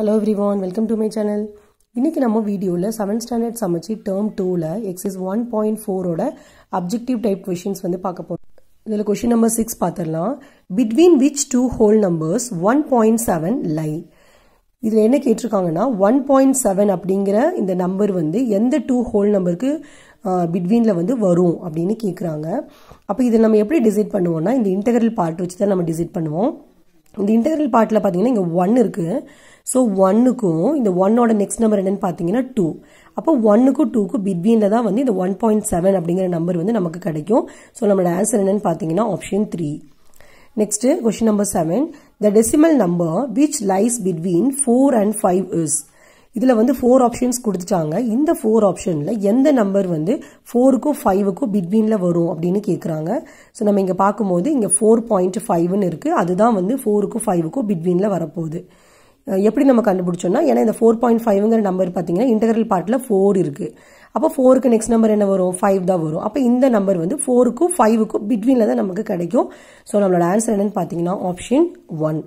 hello everyone welcome to my channel இன்றைக்கி நம்ம வீடியோவில் செவன்த் ஸ்டாண்டர்ட் சமைச்சி டேர்ம் டூவில் எக்ஸைஸ் ஒன் பாயிண்ட் ஃபோரோட அப்ஜெக்டிவ் டைப் கொஷின்ஸ் வந்து பார்க்க போகிறோம் இதில் கொஷின் நம்பர் சிக்ஸ் பார்த்துடலாம் between which two whole numbers one point seven lie இதில் என்ன கேட்டிருக்காங்கன்னா ஒன் பாயிண்ட் செவன் அப்படிங்கிற இந்த நம்பர் வந்து எந்த டூ ஹோல் நம்பருக்கு பிட்வீனில் வந்து வரும் அப்படின்னு கேட்குறாங்க அப்போ இதை நம்ம எப்படி டிசைட் பண்ணுவோம்னா இந்த இன்டகரல் பார்ட் வச்சு தான் நம்ம டிசைட் பண்ணுவோம் இந்த இன்டெகிரல் பார்ட்டில் பார்த்தீங்கன்னா இங்கே ஒன் இருக்குது ஸோ ஒன்னுக்கும் இந்த ஒன்னோட நெக்ஸ்ட் நம்பர் என்னன்னு பார்த்தீங்கன்னா டூ அப்போ ஒன்னுக்கும் டூக்கும் பிட்வீனில் தான் வந்து இந்த ஒன் பாயிண்ட் செவன் அப்படிங்கிற நம்பர் வந்து நமக்கு கிடைக்கும் ஸோ நம்மளோட ஆன்சர் என்னன்னு பார்த்தீங்கன்னா option three next question number seven the decimal number which lies between four and five is இதில் வந்து ஃபோர் ஆப்ஷன்ஸ் கொடுத்துட்டாங்க இந்த ஃபோர் ஆப்ஷனில் எந்த நம்பர் வந்து ஃபோருக்கும் ஃபைவுக்கும் பிட்வீனில் வரும் அப்படின்னு கேட்குறாங்க ஸோ நம்ம இங்கே பார்க்கும்போது இங்கே ஃபோர் பாயிண்ட் ஃபைவ்னு இருக்குது அதுதான் வந்து ஃபோருக்கும் ஃபைவுக்கும் பிட்வீனில் வரப்போகுது எப்படி நம்ம கண்டுபிடிச்சோம்னா ஏன்னா இந்த ஃபோர் பாயிண்ட் ஃபைவ்ங்கிற நம்பர் பார்த்தீங்கன்னா இன்டகரல் பார்ட்டில் ஃபோர் இருக்குது அப்போ ஃபோருக்கு நெக்ஸ்ட் நம்பர் என்ன வரும் ஃபைவ் தான் வரும் அப்போ இந்த நம்பர் வந்து ஃபோருக்கும் ஃபைவுக்கும் பிட்வீனில் தான் நமக்கு கிடைக்கும் ஸோ நம்மளோட ஆன்சர் என்னன்னு பார்த்தீங்கன்னா ஆப்ஷன் ஒன்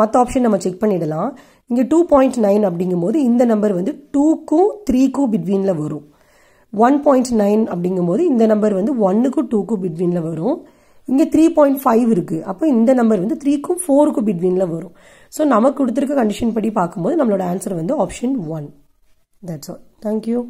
மற்ற ஆப்ஷன் நம்ம செக் பண்ணிடலாம் இங்கே டூ பாயிண்ட் நைன் அப்படிங்கும் போது இந்த நம்பர் வந்து டூக்கும் த்ரீக்கும் பிட்வீனில் வரும் ஒன் பாயிண்ட் நைன் அப்படிங்கும் போது இந்த நம்பர் வந்து ஒன்னுக்கும் டூக்கும் பிட்வீனில் வரும் இங்கே த்ரீ பாயிண்ட் ஃபைவ் இருக்குது அப்போ இந்த நம்பர் வந்து த்ரீக்கும் ஃபோருக்கும் பிட்வீனில் வரும் ஸோ நமக்கு கொடுத்துருக்க கண்டிஷன் படி பார்க்கும்போது நம்மளோட ஆன்சர் வந்து option one that's all thank you